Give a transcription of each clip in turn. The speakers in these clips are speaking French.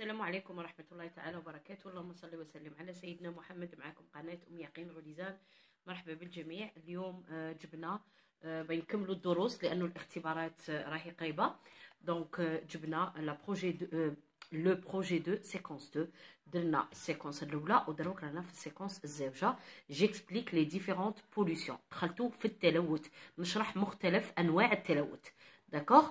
السلام عليكم ورحمة الله تعالى وبركاته اللهم صل وسلم على سيدنا محمد معكم قناة أم يقين غليزان مرحبا بالجميع اليوم آه، جبنا آه، بنكملوا الدروس لأنه الاختبارات آه، راهي قريبة دونك جبنا لا بروجي لو بروجي دو سيكونس دو درنا السيكونس الاولى ودروك رانا في السيكونس الزوجه جيكسبليك لي ديفيرونت بوليسيون دخلتو في التلوث نشرح مختلف انواع التلوث داكوغ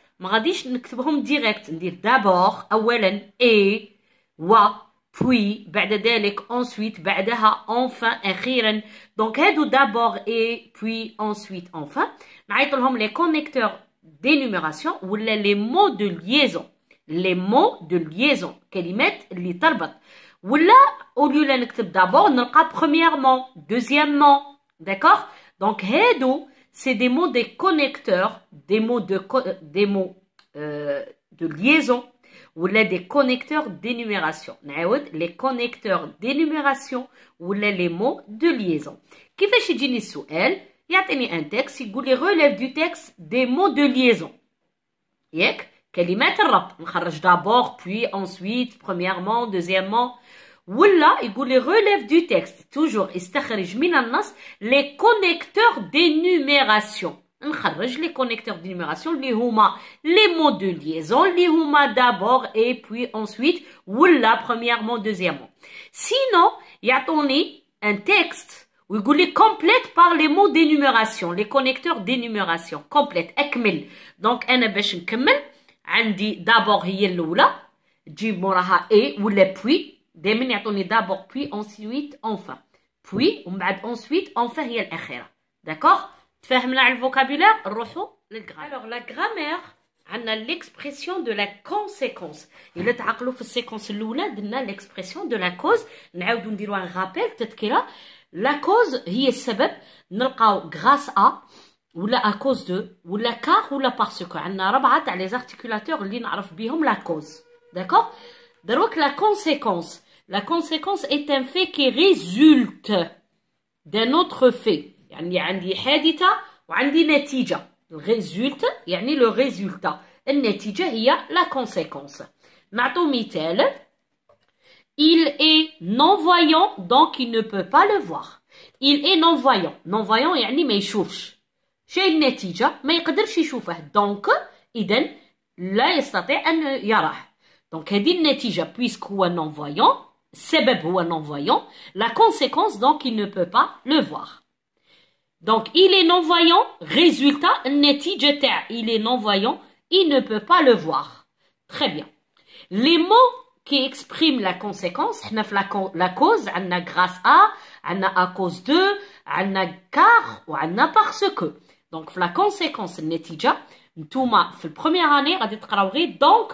mais qu'adis n'écrivons direct d'abord, et puis, ensuite, enfin et donc d'abord et puis ensuite enfin nous allons les connecteurs d'énumération ou les mots de liaison les mots de liaison qu'elle met les talbot ou là au lieu d'abord donc premièrement, deuxièmement d'accord donc c'est d'o c'est des mots des connecteurs, des mots de, euh, des mots, euh, de liaison ou les des connecteurs d'énumération. Les connecteurs d'énumération ou les, les mots de liaison. Qui fait chez sous elle? Il y a un texte, il les relève du texte des mots de liaison. Yek, kalimat rap. On d'abord, puis ensuite, premièrement, deuxièmement. « Oula », il les relève du texte toujours il les connecteurs d'énumération نخرج les connecteurs d'énumération les les mots de liaison les mots d'abord et puis ensuite Oula », premièrement deuxièmement sinon a un texte faut les complète par les mots d'énumération les connecteurs d'énumération complète اكمل donc انا باش نكمل عندي d'abord هي الاولى تجيب et puis d'abord, puis ensuite, enfin. Puis, ensuite, enfin, D'accord Tu le vocabulaire Alors, la grammaire, on a l'expression de la conséquence. Il est de la séquence on l'expression de la cause. un rappel, La cause, est grâce à, ou la à cause de, ou la car, ou la parce que. a les articulateurs, la cause. D'accord donc, la conséquence. La conséquence est un fait qui résulte d'un autre fait. يعني عندي حادثة وعندي نتيجة. Résulte, يعني le résultat. النتيجة هي la conséquence. نعطو مثال. Il est non-voyant, donc il ne peut pas le voir. Il est non-voyant. Non-voyant يعني ما يشوفش. شيء النتيجة ما يقدرش يشوفه. Donc, إذا لا يستطيع أن يراه. Donc, dit Netija, puisque un non-voyant, Sebeb ou un non-voyant, la conséquence, donc, il ne peut pas le voir. Donc, il est non-voyant, résultat, Netija, il est non-voyant, il ne peut pas le voir. Très bien. Les mots qui expriment la conséquence, la cause, anna grâce à, anna à cause de, anna car ou anna parce que. Donc, la conséquence, Netija, Ntouma, la première année, donc,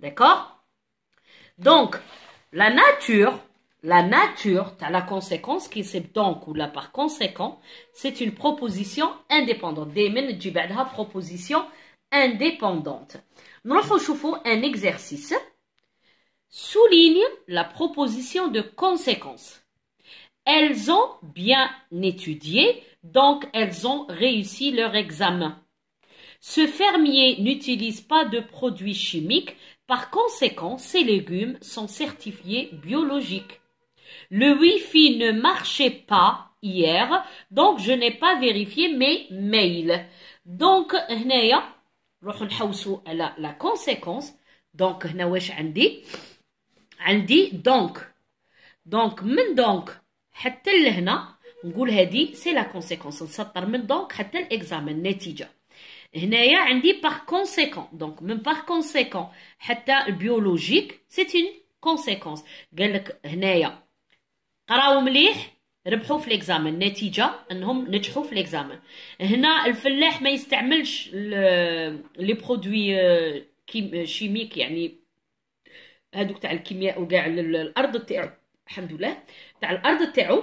D'accord Donc, la nature, la nature, tu as la conséquence qui c'est donc, ou là par conséquent, c'est une proposition indépendante. Demen Djibadha, proposition indépendante. Nous allons un exercice. Souligne la proposition de conséquence. Elles ont bien étudié, donc elles ont réussi leur examen. Ce fermier n'utilise pas de produits chimiques, par conséquent, ces légumes sont certifiés biologiques. Le Wi-Fi ne marchait pas hier, donc je n'ai pas vérifié mes mails. Donc, هنايا نروحوا نحوسوا على la conséquence. Donc, هنا واش عندي؟ J'ai « donc. Donc, من donc حتى لهنا نقول هذه c'est la conséquence. نسطر من donc حتى le هنايا عندي باغ كونسيكون دونك من باغ كونسيكون حتى البيولوجيك سي اون كونسيكونس قال لك هنايا قراو مليح ربحوا في ليكزامن النتيجه انهم نجحوا في ليكزامن هنا الفلاح ما يستعملش لي برودوي كيميك يعني هادوك تاع الكيمياء وكاع الارض تاعو الحمد لله تاع الارض تاعو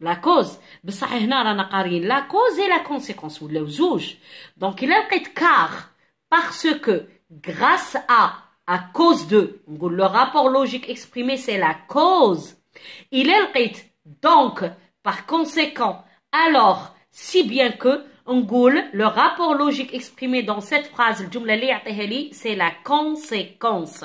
La cause, بصح هنا رانا la la cause car parce que زوج grâce à à cause de le rapport logique exprimé c'est la cause il est le donc par conséquent alors si bien que le rapport logique exprimé dans cette phrase c'est la conséquence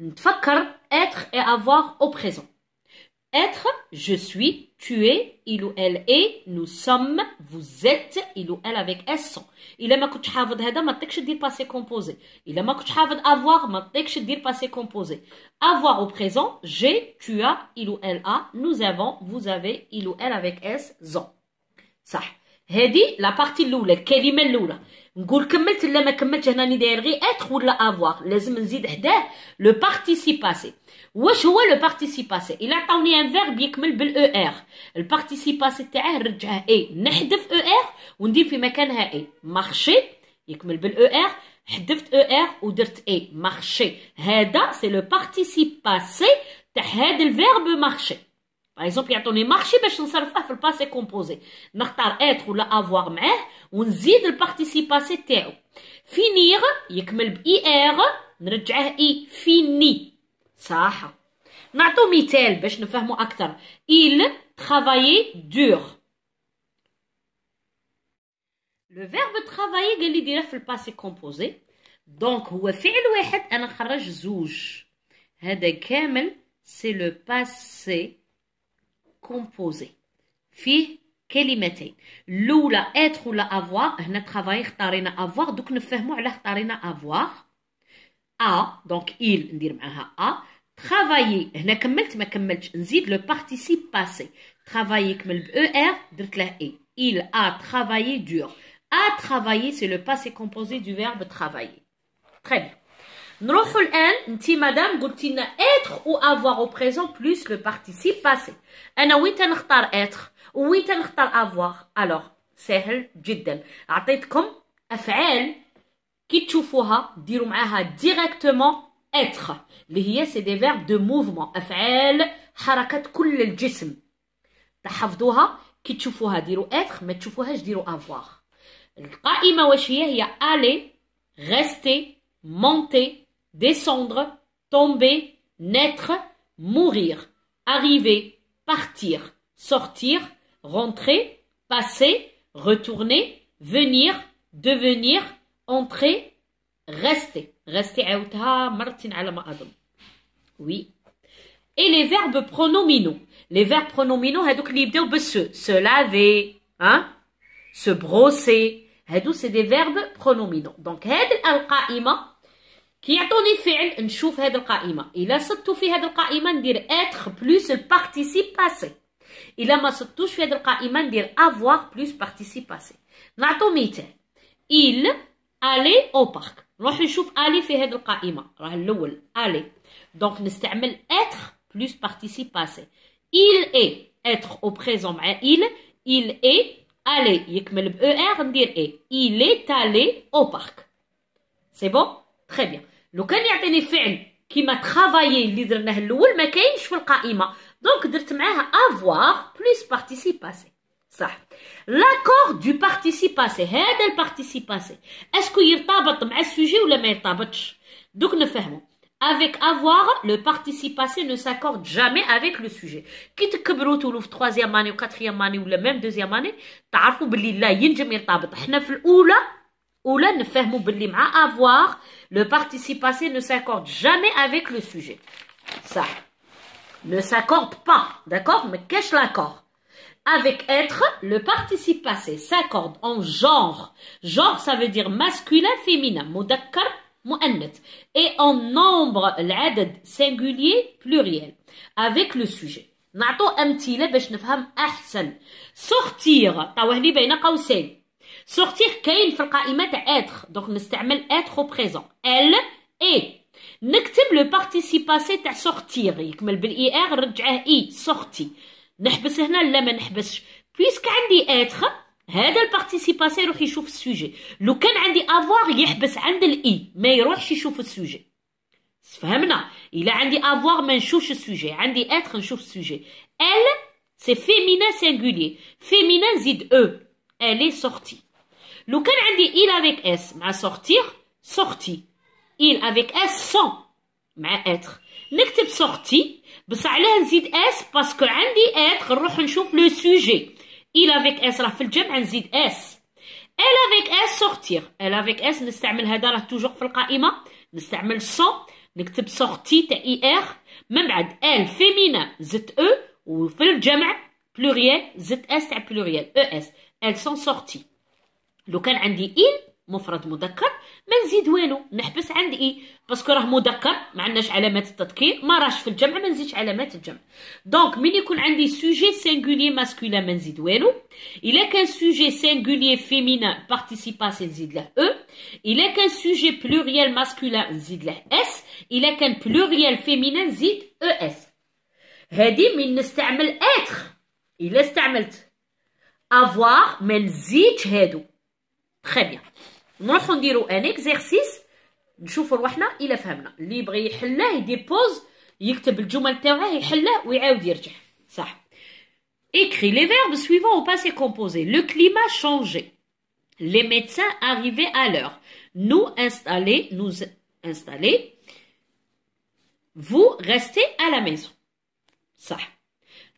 Nfakar, être et avoir au présent. Être, je suis, tu es, il ou elle est, nous sommes, vous êtes, il ou elle avec S. sont. Il ma kouch حافظ hada, ma passé composé. Il ma kouch avoir ma tekche dis passé composé. Avoir au présent, j'ai, tu as, il ou elle a, nous avons, vous avez, il ou elle avec S, zon. ça. هادي لا بارتي الاولى الكلمه الاولى نقول كملت لا ما كملتش هنا راني داير غير اتر ولا افوار لازم نزيد حداه لو بارتيسيباسي واش هو لو بارتيسيباسي الا عطاوني ان فيرب يكمل بالاو ار البارتيسيباسي تاعه نرجعه اي نحذف او e ار وندير في مكانها اي مارشي يكمل بالاو ار حذفت او e ار ودرت اي مارشي هذا سي لو بارتيسيباسي تاع هذا الفيرب مارشي Par exemple, il y a ton marché, mais je ne sais pas, le passé composé. N'artar être ou avoir mais, on zid le participe passé, Finir, il y a ir, n'rejah i, fini. Saha. N'artou mitel, mais je ne fais pas acteur. Il travaillait dur. Le verbe travailler, il y a le passé composé. Donc, ou a fait le un kharaj zouj. c'est le passé composé composé fi qu'il mette loula, la être ou la avoir ne travailler t'arrive avoir donc ne fait pas aller avoir a donc il dire a travailler ne complète mais complète zide le participe passé travailler comme le er déclare et il a travaillé dur a travailler c'est le passé composé du verbe travailler très bien nous avons dit, madame, être ou avoir au présent plus le participe passé. Nous a dit, être ou avoir. Alors, c'est très simple. Nous avons dit, qui directement être. Ce c'est des verbes de mouvement. Afa'al, jism. qui tu vois, être, mais tu avoir. Le qa'ima wa a aller, rester, monter, descendre, tomber, naître, mourir, arriver, partir, sortir, rentrer, passer, retourner, venir, devenir, entrer, rester. Rester martin Oui. Et les verbes pronominaux. Les verbes pronominaux, donc se, se laver, hein, se brosser. c'est des verbes pronominaux. Donc, al qui a-t-on fait On voit de Il a Il a dire être plus le participe passé. Il a été dans ce cadre, cest dire avoir plus participe passé. il est au parc. On va aller aller. Donc, être plus Il est, être au présent, il est allé. E il est allé au parc. C'est bon تخي بيان لو كان يعطيني فعل كيما ترافايي اللي درناه الاول ما كاينش في القائمه دونك درت معاها افوار بلوس بارتيسيب باسي صح لاكور دو بارتيسيب باسي هذا البارتيسيب باسي اسكو يرتبط مع السوجي ولا ما يرتبطش دوك نفهمو Avec avoir, le participe passé ne s'accorde jamais avec le sujet. Quitte que vous êtes troisième année ou quatrième année ou la même deuxième année, vous savez que là, il y a une ou là avoir le participe passé ne s'accorde jamais avec le sujet ça ne s'accorde pas d'accord mais cache l'accord avec être le participe passé s'accorde en genre genre ça veut dire masculin féminin mudakkar muannath et en nombre l'adad singulier pluriel avec le sujet نعطو sortir ben, سورتيغ كاين في القائمه تاع اتر دونك نستعمل اتر بريزون ال اي نكتب لو بارتيسي باسي تاع سورتيغ يكمل بالاي ار نرجعه اي سورتي نحبس هنا لا ما نحبسش بيسك عندي اتر هذا البارتيسيباسي يروح يشوف السوجي لو كان عندي افوار يحبس عند الاي ما يروحش يشوف السوجي فهمنا الا عندي افوار ما نشوفش السوجي عندي اتر نشوف السوجي ال سي فيمينا سينغولي فيمينا زيد او الي est sortie لو كان عندي il avec اس مع sortir sorti il avec اس sans مع اتر نكتب sorti بصح علاه نزيد اس باسكو عندي اتر نروح نشوف لو سوجي il avec اس راه في الجمع نزيد اس elle avec اس sortir elle avec اس نستعمل هذا راه توجور في القائمه نستعمل sans نكتب سورتي تاع اي ار من بعد ال فيمينا زدت او وفي الجمع بلوريال زدت اس تاع بلوريال او اس elles sont sorties لو كان عندي il مفرد مذكر ما نزيد والو نحبس عند اي باسكو راه مذكر ما عندناش علامات التذكير ما راش في الجمع ما نزيدش علامات الجمع دونك من يكون عندي سوجي سينغولي ماسكولا ما نزيد والو الا كان سوجي سينغولي فيمينا بارتيسيباسي نزيد له او e. الا كان سوجي بلوريال ماسكولا نزيد له اس الا كان بلوريال فيمينا نزيد او e اس هادي من نستعمل اتر الا استعملت avoir ما نزيدش هادو très bien نروحو نديرو ان اكزرسيس نشوفو روحنا الا فهمنا اللي يبغي يحلاه يدير بوز يكتب écrit les verbes suivants au passé composé le climat changé les médecins arrivaient à l'heure nous installer nous installer vous restez à la maison Ça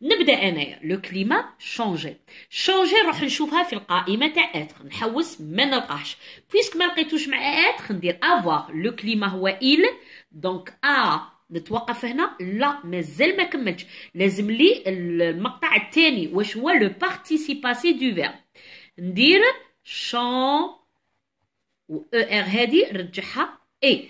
نبدا انايا لو كليما شونجي شونجي نروح نشوفها في القائمه تاع اتر نحوس ما نلقاهش بويسك ما لقيتوش مع اتر ندير افوار لو كليما هو ايل دونك ا نتوقف هنا لا مازال ما كملتش لازم لي المقطع الثاني واش هو لو بارتيسيباسي دو فيرب ندير شون و ار e هادي نرجعها اي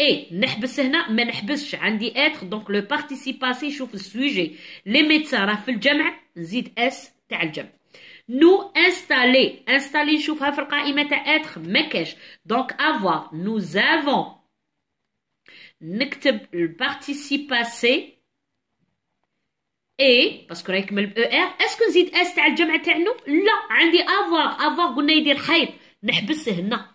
اي نحبس هنا ما نحبسش عندي اتر دونك لو بارتيسيباسي شوف السوجي لي ميدسان راه في الجمع نزيد اس تاع الجمع نو انستالي انستالي نشوفها في القائمه تاع اتر ما كاش دونك افوار نو زافون نكتب البارتيسيباسي اي باسكو راه يكمل او ار اسكو نزيد اس تاع الجمع تاعنا لا عندي افوار افوار قلنا يدير حيط نحبس هنا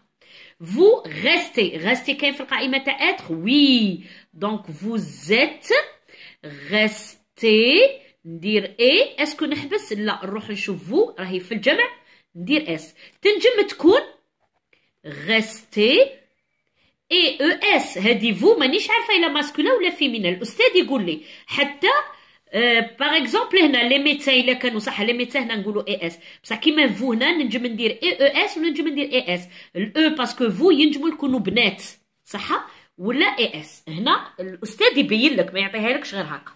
فو غيستي غيستي كاين في القائمة تاع اتر وي دونك فو زيت غيستي ندير اي اسكو نحبس لا نروح نشوف فو راهي في الجمع ندير اس تنجم تكون غيستي اي او اس هادي فو مانيش عارفه الا ماسكولا ولا فيمينال الاستاذ يقول لي حتى باغ اكزومبل هنا لي ميتا الا كانوا صح لي ميتا هنا نقولوا اي اس بصح كيما فو هنا نجم ندير اي او اس ولا نجم ندير اي اس الاو باسكو فو ينجموا يكونوا بنات صح ولا اي اس هنا الاستاذ يبين لك ما يعطيها لكش غير هكا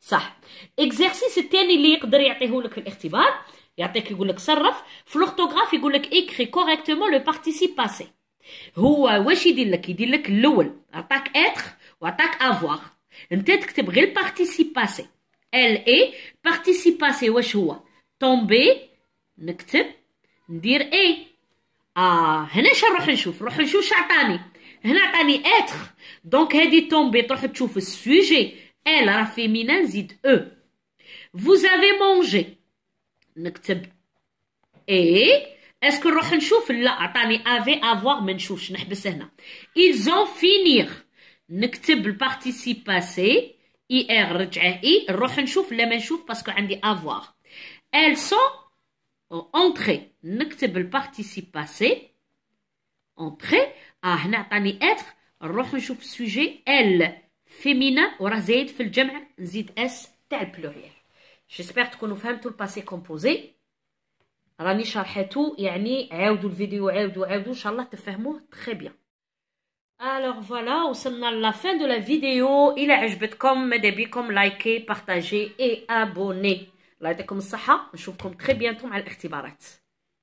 صح اكزرسيس الثاني اللي يقدر يعطيه لك في الاختبار يعطيك يقول لك صرف في لوغتوغراف يقول لك اكري كوريكتومون لو بارتيسيب باسي هو واش يدير لك يدير لك الاول عطاك اتر وعطاك افوار انت تكتب غير بارتيسيب باسي Elle est. Participe passé, ouachoua. Tombe. N'aktib. N'dir E. Ah. Hénécha rochinchouf. Rochinchouf ch'a tani. a tani être. Donc, dit tombe. Tochinchouf. Sujet. Elle a féminin zid. E. Vous avez mangé. N'aktib. Et. Est-ce que rochinchouf la. A tani avait à voir. Menchouf. Ch'en Ils ont fini. N'aktib le participe passé. I, R, R, I, parce que dit à Elles sont euh, entrées. On participe passé. Entrée. à on le sujet. Elle, féminin, S, tel pluriel. J'espère que nous avez tout le passé composé. Je vous expliquer tout. Je vous alors voilà, on s'en à la fin de la vidéo. Il a ajouté comme mes débuts, comme liker, partager et abonner. La comme ça, hein. je vous très bientôt à l'activarat.